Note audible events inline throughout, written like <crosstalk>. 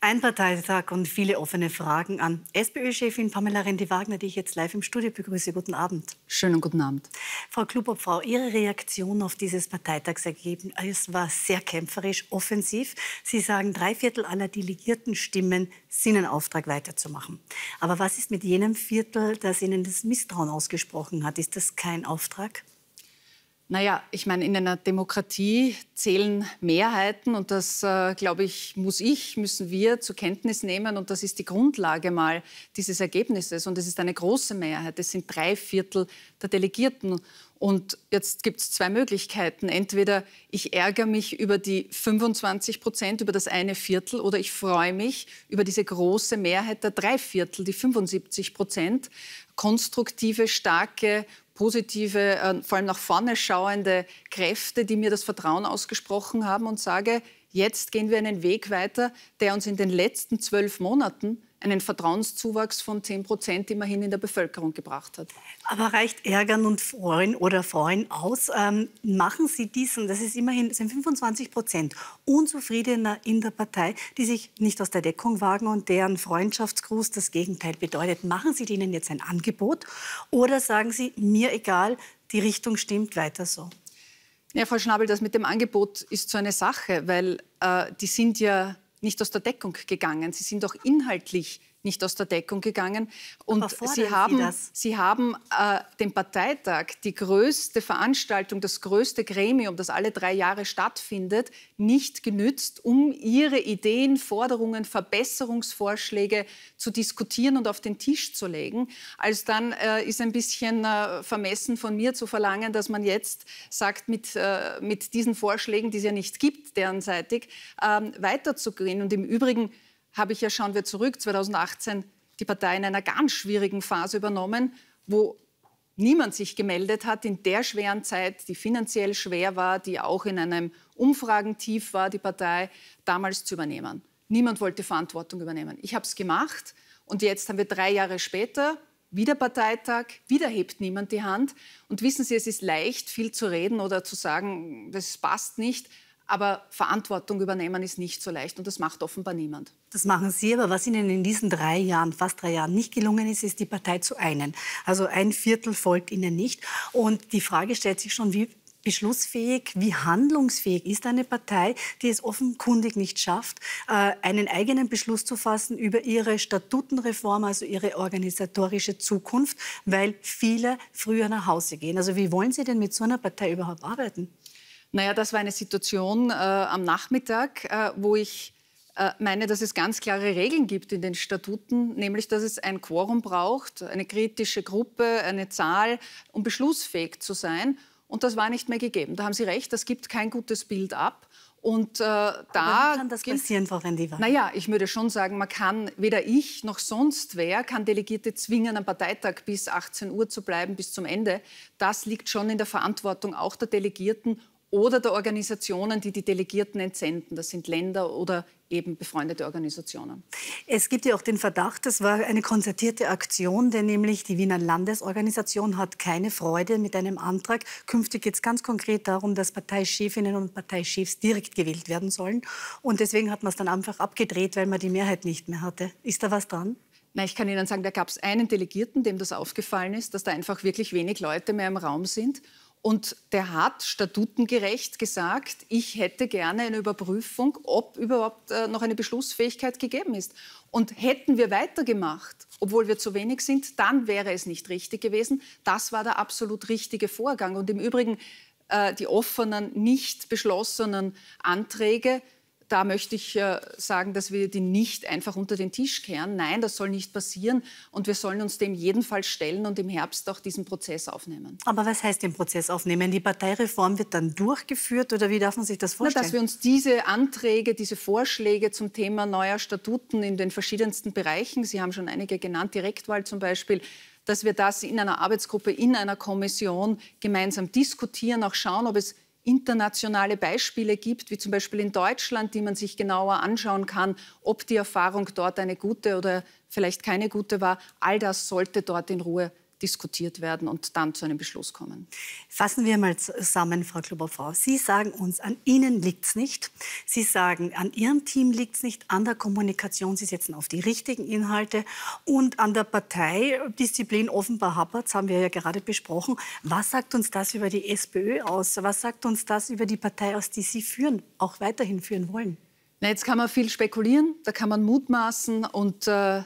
Ein Parteitag und viele offene Fragen an SPÖ-Chefin Pamela Rendi-Wagner, die ich jetzt live im Studio begrüße. Guten Abend. Schönen guten Abend. Frau Klubobfrau, Ihre Reaktion auf dieses Parteitagsergebnis war sehr kämpferisch, offensiv. Sie sagen, drei Viertel aller delegierten Stimmen sind ein Auftrag, weiterzumachen. Aber was ist mit jenem Viertel, das Ihnen das Misstrauen ausgesprochen hat? Ist das kein Auftrag? Naja, ich meine, in einer Demokratie zählen Mehrheiten und das, äh, glaube ich, muss ich, müssen wir zur Kenntnis nehmen und das ist die Grundlage mal dieses Ergebnisses und es ist eine große Mehrheit, es sind drei Viertel der Delegierten und jetzt gibt es zwei Möglichkeiten. Entweder ich ärgere mich über die 25 Prozent, über das eine Viertel, oder ich freue mich über diese große Mehrheit der drei Viertel, die 75 Prozent, konstruktive, starke, positive, äh, vor allem nach vorne schauende Kräfte, die mir das Vertrauen ausgesprochen haben und sage, jetzt gehen wir einen Weg weiter, der uns in den letzten zwölf Monaten einen Vertrauenszuwachs von 10 Prozent immerhin in der Bevölkerung gebracht hat. Aber reicht Ärgern und Freuen oder Freuen aus? Ähm, machen Sie diesen, das ist immerhin sind 25 Prozent Unzufriedener in der Partei, die sich nicht aus der Deckung wagen und deren Freundschaftsgruß das Gegenteil bedeutet. Machen Sie denen jetzt ein Angebot oder sagen Sie, mir egal, die Richtung stimmt weiter so? Ja, Frau Schnabel, das mit dem Angebot ist so eine Sache, weil äh, die sind ja nicht aus der Deckung gegangen. Sie sind auch inhaltlich nicht aus der Deckung gegangen. Und Sie haben, Sie, Sie haben äh, den Parteitag, die größte Veranstaltung, das größte Gremium, das alle drei Jahre stattfindet, nicht genützt, um Ihre Ideen, Forderungen, Verbesserungsvorschläge zu diskutieren und auf den Tisch zu legen. Als dann äh, ist ein bisschen äh, vermessen von mir zu verlangen, dass man jetzt sagt, mit, äh, mit diesen Vorschlägen, die es ja nicht gibt, derenseitig, ähm, weiterzugehen. Und im Übrigen, habe ich ja, schauen wir zurück, 2018 die Partei in einer ganz schwierigen Phase übernommen, wo niemand sich gemeldet hat in der schweren Zeit, die finanziell schwer war, die auch in einem Umfragentief war, die Partei damals zu übernehmen. Niemand wollte Verantwortung übernehmen. Ich habe es gemacht und jetzt haben wir drei Jahre später wieder Parteitag, wieder hebt niemand die Hand. Und wissen Sie, es ist leicht, viel zu reden oder zu sagen, das passt nicht. Aber Verantwortung übernehmen ist nicht so leicht und das macht offenbar niemand. Das machen Sie, aber was Ihnen in diesen drei Jahren, fast drei Jahren nicht gelungen ist, ist die Partei zu einen. Also ein Viertel folgt Ihnen nicht. Und die Frage stellt sich schon, wie beschlussfähig, wie handlungsfähig ist eine Partei, die es offenkundig nicht schafft, äh, einen eigenen Beschluss zu fassen über ihre Statutenreform, also ihre organisatorische Zukunft, weil viele früher nach Hause gehen. Also wie wollen Sie denn mit so einer Partei überhaupt arbeiten? Naja, das war eine Situation äh, am Nachmittag, äh, wo ich äh, meine, dass es ganz klare Regeln gibt in den Statuten, nämlich dass es ein Quorum braucht, eine kritische Gruppe, eine Zahl, um beschlussfähig zu sein. Und das war nicht mehr gegeben. Da haben Sie recht, das gibt kein gutes Bild ab. Und äh, da kann das passieren, Frau Rendiva? Naja, ich würde schon sagen, man kann, weder ich noch sonst wer, kann Delegierte zwingen, am Parteitag bis 18 Uhr zu bleiben, bis zum Ende. Das liegt schon in der Verantwortung auch der Delegierten oder der Organisationen, die die Delegierten entsenden. Das sind Länder oder eben befreundete Organisationen. Es gibt ja auch den Verdacht, das war eine konzertierte Aktion, denn nämlich die Wiener Landesorganisation hat keine Freude mit einem Antrag. Künftig geht es ganz konkret darum, dass Parteichefinnen und Parteichefs direkt gewählt werden sollen. Und deswegen hat man es dann einfach abgedreht, weil man die Mehrheit nicht mehr hatte. Ist da was dran? Na, ich kann Ihnen sagen, da gab es einen Delegierten, dem das aufgefallen ist, dass da einfach wirklich wenig Leute mehr im Raum sind. Und der hat statutengerecht gesagt, ich hätte gerne eine Überprüfung, ob überhaupt äh, noch eine Beschlussfähigkeit gegeben ist. Und hätten wir weitergemacht, obwohl wir zu wenig sind, dann wäre es nicht richtig gewesen. Das war der absolut richtige Vorgang. Und im Übrigen, äh, die offenen, nicht beschlossenen Anträge da möchte ich äh, sagen, dass wir die nicht einfach unter den Tisch kehren. Nein, das soll nicht passieren. Und wir sollen uns dem jedenfalls stellen und im Herbst auch diesen Prozess aufnehmen. Aber was heißt den Prozess aufnehmen? Die Parteireform wird dann durchgeführt oder wie darf man sich das vorstellen? Na, dass wir uns diese Anträge, diese Vorschläge zum Thema neuer Statuten in den verschiedensten Bereichen, Sie haben schon einige genannt, Direktwahl zum Beispiel, dass wir das in einer Arbeitsgruppe, in einer Kommission gemeinsam diskutieren, auch schauen, ob es internationale Beispiele gibt, wie zum Beispiel in Deutschland, die man sich genauer anschauen kann, ob die Erfahrung dort eine gute oder vielleicht keine gute war. All das sollte dort in Ruhe diskutiert werden und dann zu einem Beschluss kommen. Fassen wir mal zusammen, Frau Kloberfrau. Sie sagen uns, an Ihnen liegt es nicht. Sie sagen, an Ihrem Team liegt es nicht, an der Kommunikation. Sie setzen auf die richtigen Inhalte und an der Parteidisziplin offenbar hapert, haben wir ja gerade besprochen. Was sagt uns das über die SPÖ aus? Was sagt uns das über die Partei aus, die Sie führen, auch weiterhin führen wollen? Na, jetzt kann man viel spekulieren, da kann man mutmaßen und äh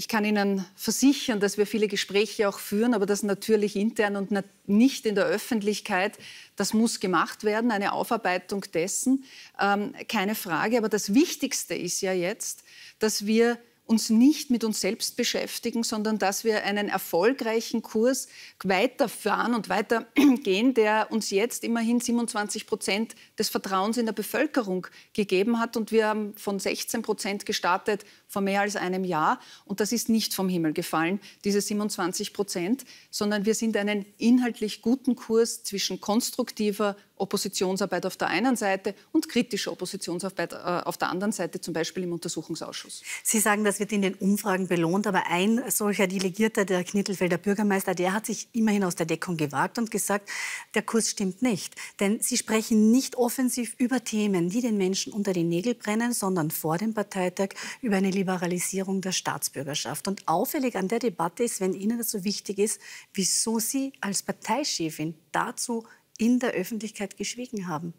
ich kann Ihnen versichern, dass wir viele Gespräche auch führen, aber das natürlich intern und nicht in der Öffentlichkeit. Das muss gemacht werden, eine Aufarbeitung dessen, ähm, keine Frage. Aber das Wichtigste ist ja jetzt, dass wir uns nicht mit uns selbst beschäftigen, sondern dass wir einen erfolgreichen Kurs weiterfahren und weitergehen, der uns jetzt immerhin 27 Prozent des Vertrauens in der Bevölkerung gegeben hat. Und wir haben von 16 Prozent gestartet vor mehr als einem Jahr. Und das ist nicht vom Himmel gefallen, diese 27 Prozent, sondern wir sind einen inhaltlich guten Kurs zwischen konstruktiver Oppositionsarbeit auf der einen Seite und kritischer Oppositionsarbeit äh, auf der anderen Seite, zum Beispiel im Untersuchungsausschuss. Sie sagen, dass wird in den Umfragen belohnt, aber ein solcher Delegierter, der Knittelfelder Bürgermeister, der hat sich immerhin aus der Deckung gewagt und gesagt, der Kurs stimmt nicht. Denn sie sprechen nicht offensiv über Themen, die den Menschen unter den Nägeln brennen, sondern vor dem Parteitag über eine Liberalisierung der Staatsbürgerschaft. Und auffällig an der Debatte ist, wenn Ihnen das so wichtig ist, wieso Sie als Parteichefin dazu in der Öffentlichkeit geschwiegen haben.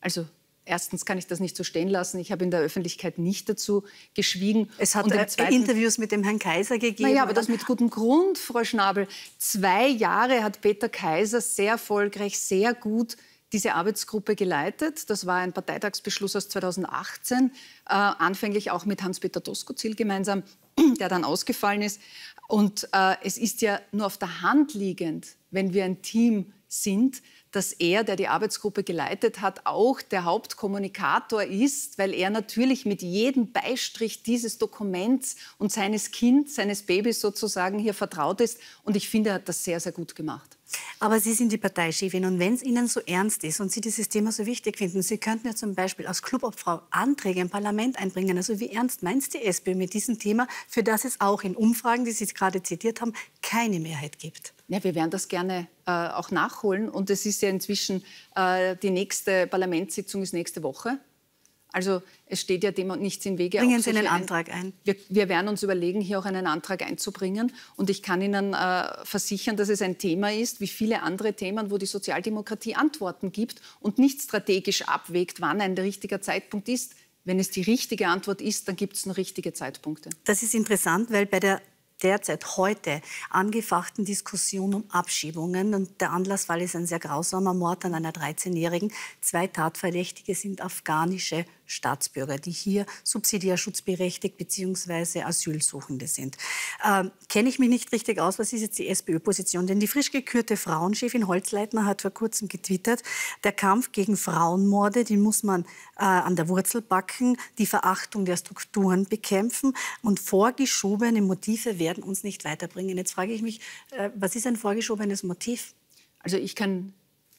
Also Erstens kann ich das nicht so stehen lassen. Ich habe in der Öffentlichkeit nicht dazu geschwiegen. Es hat äh, zweiten, Interviews mit dem Herrn Kaiser gegeben. Naja, aber das mit gutem Grund, Frau Schnabel. Zwei Jahre hat Peter Kaiser sehr erfolgreich, sehr gut diese Arbeitsgruppe geleitet. Das war ein Parteitagsbeschluss aus 2018, äh, anfänglich auch mit Hans-Peter Doskozil gemeinsam, <clears throat> der dann ausgefallen ist. Und äh, es ist ja nur auf der Hand liegend, wenn wir ein Team sind, dass er, der die Arbeitsgruppe geleitet hat, auch der Hauptkommunikator ist, weil er natürlich mit jedem Beistrich dieses Dokuments und seines Kindes, seines Babys sozusagen hier vertraut ist. Und ich finde, er hat das sehr, sehr gut gemacht. Aber Sie sind die Parteichefin und wenn es Ihnen so ernst ist und Sie dieses Thema so wichtig finden, Sie könnten ja zum Beispiel als Clubobfrau Anträge im Parlament einbringen. Also wie ernst meinst die SPÖ mit diesem Thema, für das es auch in Umfragen, die Sie gerade zitiert haben, keine Mehrheit gibt? Ja, wir werden das gerne äh, auch nachholen. Und es ist ja inzwischen, äh, die nächste Parlamentssitzung ist nächste Woche. Also es steht ja dem nichts im Wege. Bringen Sie einen Antrag ein. Wir, wir, werden uns überlegen, hier auch einen Antrag einzubringen. Und ich kann Ihnen äh, versichern, dass es ein Thema ist, wie viele andere Themen, wo die Sozialdemokratie Antworten gibt und nicht strategisch abwägt, wann ein richtiger Zeitpunkt ist. Wenn es die richtige Antwort ist, dann gibt es noch richtige Zeitpunkte. Das ist interessant, weil bei der derzeit heute angefachten Diskussion um Abschiebungen. Und der Anlassfall ist ein sehr grausamer Mord an einer 13-Jährigen. Zwei Tatverdächtige sind afghanische Staatsbürger, die hier subsidiär schutzberechtigt bzw. Asylsuchende sind. Ähm, Kenne ich mich nicht richtig aus, was ist jetzt die SPÖ-Position? Denn die frisch gekürte Frauenchefin Holzleitner hat vor kurzem getwittert, der Kampf gegen Frauenmorde, den muss man äh, an der Wurzel backen, die Verachtung der Strukturen bekämpfen und vorgeschobene Motive werden uns nicht weiterbringen. Jetzt frage ich mich, äh, was ist ein vorgeschobenes Motiv? Also ich kann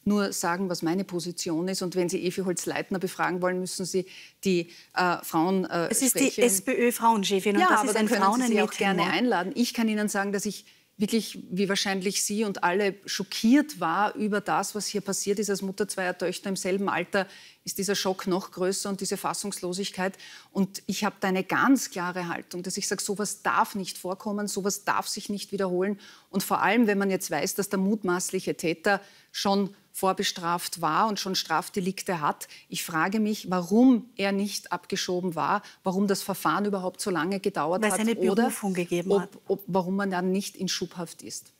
nur sagen, was meine Position ist. Und wenn Sie Evi Holz-Leitner befragen wollen, müssen Sie die äh, Frauen. Äh, es ist Sprecherin. die SPÖ-Frauenchefin und ja, das aber ist dann ein können Sie sie auch gerne einladen. Ich kann Ihnen sagen, dass ich wirklich, wie wahrscheinlich Sie und alle, schockiert war über das, was hier passiert ist als Mutter zweier Töchter im selben Alter ist dieser Schock noch größer und diese Fassungslosigkeit. Und ich habe da eine ganz klare Haltung, dass ich sage, sowas darf nicht vorkommen, sowas darf sich nicht wiederholen. Und vor allem, wenn man jetzt weiß, dass der mutmaßliche Täter schon vorbestraft war und schon Strafdelikte hat. Ich frage mich, warum er nicht abgeschoben war, warum das Verfahren überhaupt so lange gedauert Weil hat oder ob, ob, warum man dann nicht in Schubhaft ist.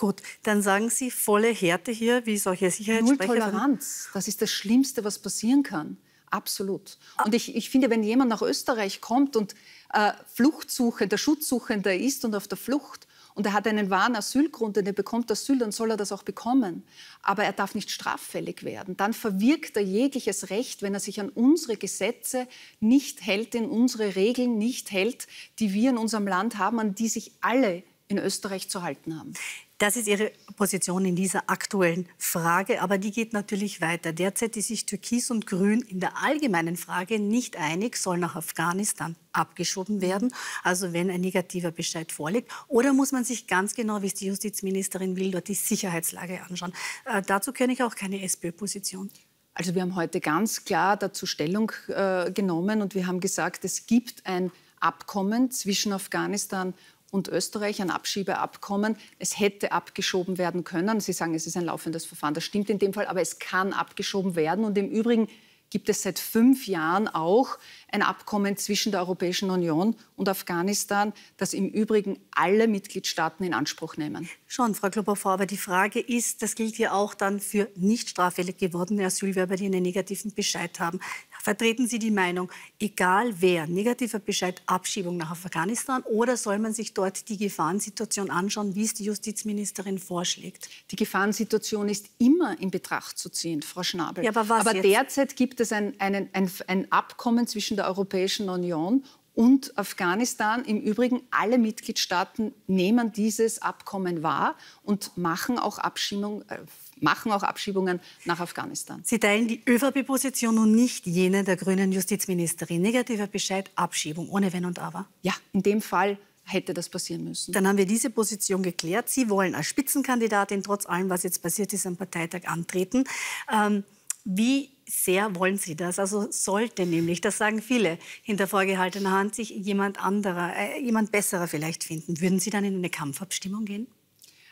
Gut, dann sagen Sie volle Härte hier, wie solche Sicherheitssprecher. Null Toleranz. Das ist das Schlimmste, was passieren kann. Absolut. Ah. Und ich, ich finde, wenn jemand nach Österreich kommt und äh, Fluchtsuchender, Schutzsuchender ist und auf der Flucht und er hat einen wahren Asylgrund und er bekommt Asyl, dann soll er das auch bekommen. Aber er darf nicht straffällig werden. Dann verwirkt er jegliches Recht, wenn er sich an unsere Gesetze nicht hält, in unsere Regeln nicht hält, die wir in unserem Land haben, an die sich alle in Österreich zu halten haben. Das ist Ihre Position in dieser aktuellen Frage, aber die geht natürlich weiter. Derzeit ist sich Türkis und Grün in der allgemeinen Frage nicht einig, soll nach Afghanistan abgeschoben werden, also wenn ein negativer Bescheid vorliegt. Oder muss man sich ganz genau, wie es die Justizministerin will, dort die Sicherheitslage anschauen. Äh, dazu kenne ich auch keine SPÖ-Position. Also wir haben heute ganz klar dazu Stellung äh, genommen und wir haben gesagt, es gibt ein Abkommen zwischen Afghanistan und Österreich ein Abschiebeabkommen. Es hätte abgeschoben werden können. Sie sagen, es ist ein laufendes Verfahren. Das stimmt in dem Fall, aber es kann abgeschoben werden. Und im Übrigen gibt es seit fünf Jahren auch ein Abkommen zwischen der Europäischen Union und Afghanistan, das im Übrigen alle Mitgliedstaaten in Anspruch nehmen. Schon, Frau klopper aber die Frage ist, das gilt ja auch dann für nicht straffällig gewordene Asylwerber, die einen negativen Bescheid haben. Vertreten Sie die Meinung, egal wer, negativer Bescheid, Abschiebung nach Afghanistan oder soll man sich dort die Gefahrensituation anschauen, wie es die Justizministerin vorschlägt? Die Gefahrensituation ist immer in Betracht zu ziehen, Frau Schnabel. Ja, aber was aber derzeit gibt es ein, einen, ein, ein Abkommen zwischen der Europäischen Union und Afghanistan. Im Übrigen, alle Mitgliedstaaten nehmen dieses Abkommen wahr und machen auch Abschiebung, äh, machen auch Abschiebungen nach Afghanistan. Sie teilen die ÖVP-Position und nicht jene der grünen Justizministerin. Negativer Bescheid, Abschiebung, ohne Wenn und Aber. Ja, in dem Fall hätte das passieren müssen. Dann haben wir diese Position geklärt. Sie wollen als Spitzenkandidatin trotz allem, was jetzt passiert ist, am Parteitag antreten. Ähm, wie sehr wollen Sie das? Also sollte nämlich, das sagen viele, hinter vorgehaltener Hand sich jemand anderer, äh, jemand besserer vielleicht finden. Würden Sie dann in eine Kampfabstimmung gehen?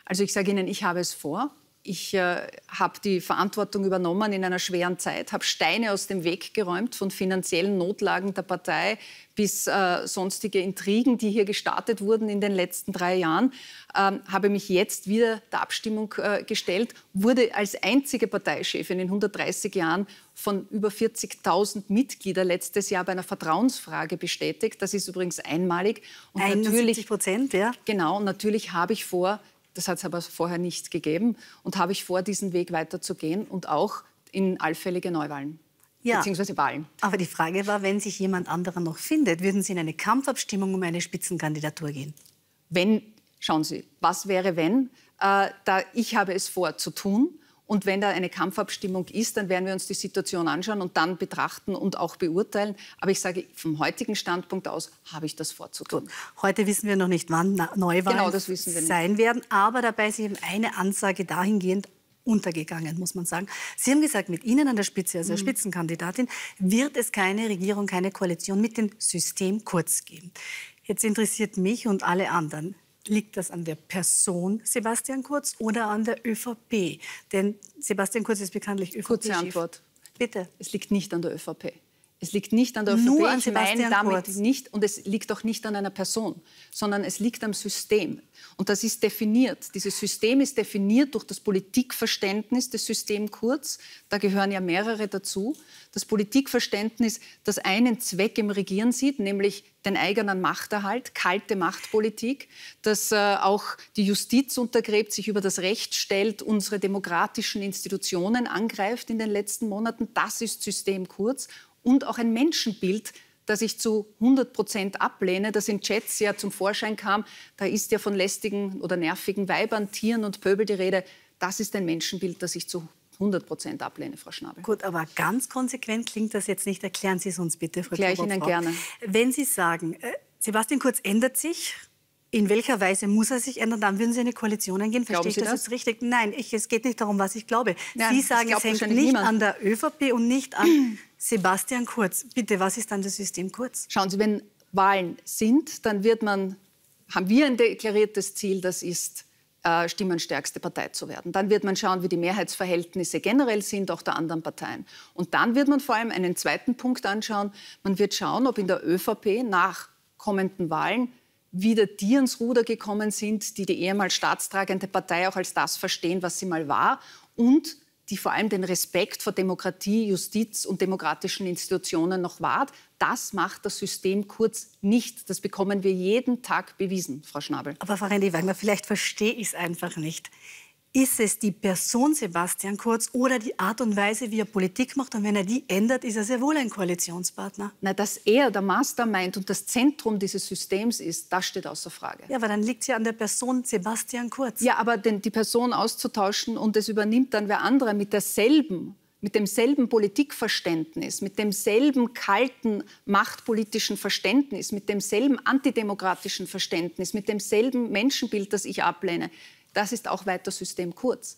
Also ich sage Ihnen, ich habe es vor ich äh, habe die Verantwortung übernommen in einer schweren Zeit, habe Steine aus dem Weg geräumt, von finanziellen Notlagen der Partei bis äh, sonstige Intrigen, die hier gestartet wurden in den letzten drei Jahren, ähm, habe mich jetzt wieder der Abstimmung äh, gestellt, wurde als einzige Parteichefin in 130 Jahren von über 40.000 Mitgliedern letztes Jahr bei einer Vertrauensfrage bestätigt. Das ist übrigens einmalig. Und 71 Prozent, ja. Genau, und natürlich habe ich vor, das hat es aber vorher nicht gegeben und habe ich vor, diesen Weg weiterzugehen und auch in allfällige Neuwahlen. Ja. Beziehungsweise Wahlen. Aber die Frage war, wenn sich jemand anderer noch findet, würden Sie in eine Kampfabstimmung um eine Spitzenkandidatur gehen? Wenn, schauen Sie, was wäre, wenn? Äh, da ich habe es vor zu tun und wenn da eine Kampfabstimmung ist, dann werden wir uns die Situation anschauen und dann betrachten und auch beurteilen. Aber ich sage, vom heutigen Standpunkt aus habe ich das vorzutun. Heute wissen wir noch nicht, wann Neuwahlen genau, das wissen wir sein werden. Aber dabei ist eben eine Ansage dahingehend untergegangen, muss man sagen. Sie haben gesagt, mit Ihnen an der Spitze, also der mhm. Spitzenkandidatin, wird es keine Regierung, keine Koalition mit dem System kurz geben. Jetzt interessiert mich und alle anderen, Liegt das an der Person Sebastian Kurz oder an der ÖVP? Denn Sebastian Kurz ist bekanntlich övp -Chef. Kurze Antwort. Bitte. Es liegt nicht an der ÖVP. Es liegt nicht an der ÖVP, Nur an Sebastian ich meine damit Kurz. nicht, und es liegt auch nicht an einer Person, sondern es liegt am System. Und das ist definiert. Dieses System ist definiert durch das Politikverständnis des System Kurz. Da gehören ja mehrere dazu. Das Politikverständnis, das einen Zweck im Regieren sieht, nämlich den eigenen Machterhalt, kalte Machtpolitik, dass äh, auch die Justiz untergräbt, sich über das Recht stellt, unsere demokratischen Institutionen angreift in den letzten Monaten. Das ist System kurz. Und auch ein Menschenbild, das ich zu 100 Prozent ablehne, das in Chats ja zum Vorschein kam. Da ist ja von lästigen oder nervigen Weibern, Tieren und Pöbel die Rede. Das ist ein Menschenbild, das ich zu 100 Prozent ablehne, Frau Schnabel. Gut, aber ganz konsequent klingt das jetzt nicht. Erklären Sie es uns bitte, Frau Erkläre ich Ihnen gerne. Wenn Sie sagen, äh, Sebastian Kurz ändert sich, in welcher Weise muss er sich ändern? Dann würden Sie eine Koalition eingehen. Verstehe ich das, das, jetzt richtig? Nein, ich, es geht nicht darum, was ich glaube. Nein, Sie sagen, es hängt nicht niemand. an der ÖVP und nicht an <clears throat> Sebastian Kurz. Bitte, was ist dann das System Kurz? Schauen Sie, wenn Wahlen sind, dann wird man, haben wir ein deklariertes Ziel, das ist äh, stimmenstärkste Partei zu werden. Dann wird man schauen, wie die Mehrheitsverhältnisse generell sind, auch der anderen Parteien. Und dann wird man vor allem einen zweiten Punkt anschauen. Man wird schauen, ob in der ÖVP nach kommenden Wahlen wieder die ans Ruder gekommen sind, die die ehemals staatstragende Partei auch als das verstehen, was sie mal war und die vor allem den Respekt vor Demokratie, Justiz und demokratischen Institutionen noch wahrt. Das macht das System kurz nicht. Das bekommen wir jeden Tag bewiesen, Frau Schnabel. Aber Frau Rendi Wagner, vielleicht verstehe ich es einfach nicht ist es die Person Sebastian Kurz oder die Art und Weise, wie er Politik macht? Und wenn er die ändert, ist er sehr wohl ein Koalitionspartner. Na, dass er der Mastermind und das Zentrum dieses Systems ist, das steht außer Frage. Ja, aber dann liegt es ja an der Person Sebastian Kurz. Ja, aber den, die Person auszutauschen und es übernimmt dann wer anderer mit derselben mit demselben Politikverständnis, mit demselben kalten machtpolitischen Verständnis, mit demselben antidemokratischen Verständnis, mit demselben Menschenbild, das ich ablehne, das ist auch weiter System kurz.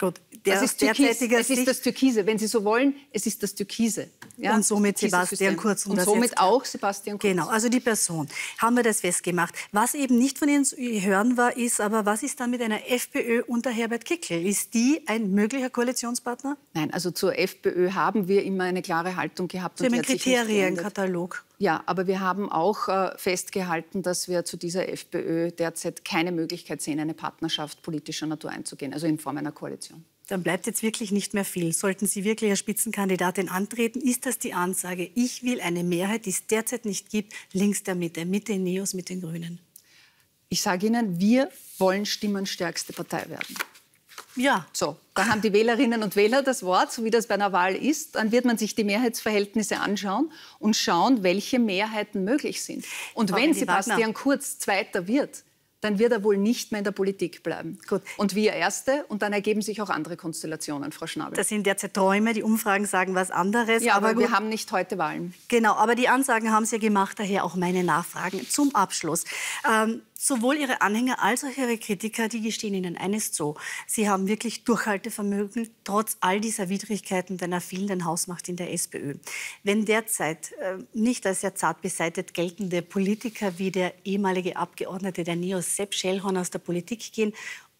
Gut, der, das ist Türkis, es ist das Türkise. Wenn Sie so wollen, es ist das Türkise. Ja, und somit Sebastian Kurz. Um und somit auch Sebastian Kurz. Genau, also die Person. Haben wir das festgemacht. Was eben nicht von Ihnen zu hören war, ist aber, was ist dann mit einer FPÖ unter Herbert Kickl? Ist die ein möglicher Koalitionspartner? Nein, also zur FPÖ haben wir immer eine klare Haltung gehabt. Sie haben einen Kriterienkatalog. Ja, aber wir haben auch äh, festgehalten, dass wir zu dieser FPÖ derzeit keine Möglichkeit sehen, eine Partnerschaft politischer Natur einzugehen, also in Form einer Koalition dann bleibt jetzt wirklich nicht mehr viel. Sollten Sie wirklich als Spitzenkandidatin antreten, ist das die Ansage, ich will eine Mehrheit, die es derzeit nicht gibt, links der Mitte, mit den Neos, mit den Grünen. Ich sage Ihnen, wir wollen stimmenstärkste Partei werden. Ja. So, da haben die Wählerinnen und Wähler das Wort, so wie das bei einer Wahl ist. Dann wird man sich die Mehrheitsverhältnisse anschauen und schauen, welche Mehrheiten möglich sind. Und Frau wenn Bastian Kurz Zweiter wird, dann wird er wohl nicht mehr in der Politik bleiben. Gut. Und wir Erste und dann ergeben sich auch andere Konstellationen, Frau Schnabel. Das sind derzeit Träume, die Umfragen sagen was anderes. Ja, aber, aber wir haben nicht heute Wahlen. Genau, aber die Ansagen haben Sie ja gemacht, daher auch meine Nachfragen zum Abschluss. Ähm, sowohl Ihre Anhänger als auch Ihre Kritiker, die gestehen Ihnen eines zu. Sie haben wirklich Durchhaltevermögen, trotz all dieser Widrigkeiten deiner fehlenden Hausmacht in der SPÖ. Wenn derzeit äh, nicht als sehr zart beseitet geltende Politiker wie der ehemalige Abgeordnete der NEOS, Sepp Schellhorn, aus der Politik gehen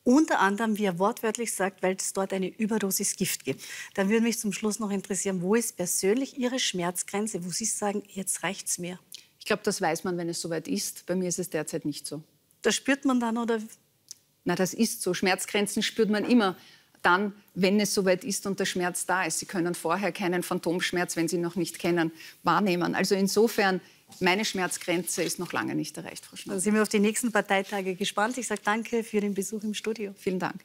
unter anderem, wie er wortwörtlich sagt, weil es dort eine Überdosis Gift gibt. Dann würde mich zum Schluss noch interessieren, wo ist persönlich Ihre Schmerzgrenze, wo Sie sagen, jetzt reicht's mir? Ich glaube, das weiß man, wenn es soweit ist. Bei mir ist es derzeit nicht so. Das spürt man dann oder? Na, das ist so. Schmerzgrenzen spürt man immer dann, wenn es soweit ist und der Schmerz da ist. Sie können vorher keinen Phantomschmerz, wenn Sie ihn noch nicht kennen, wahrnehmen. Also insofern, meine Schmerzgrenze ist noch lange nicht erreicht, Frau Schneider. Also sind wir auf die nächsten Parteitage gespannt. Ich sage danke für den Besuch im Studio. Vielen Dank.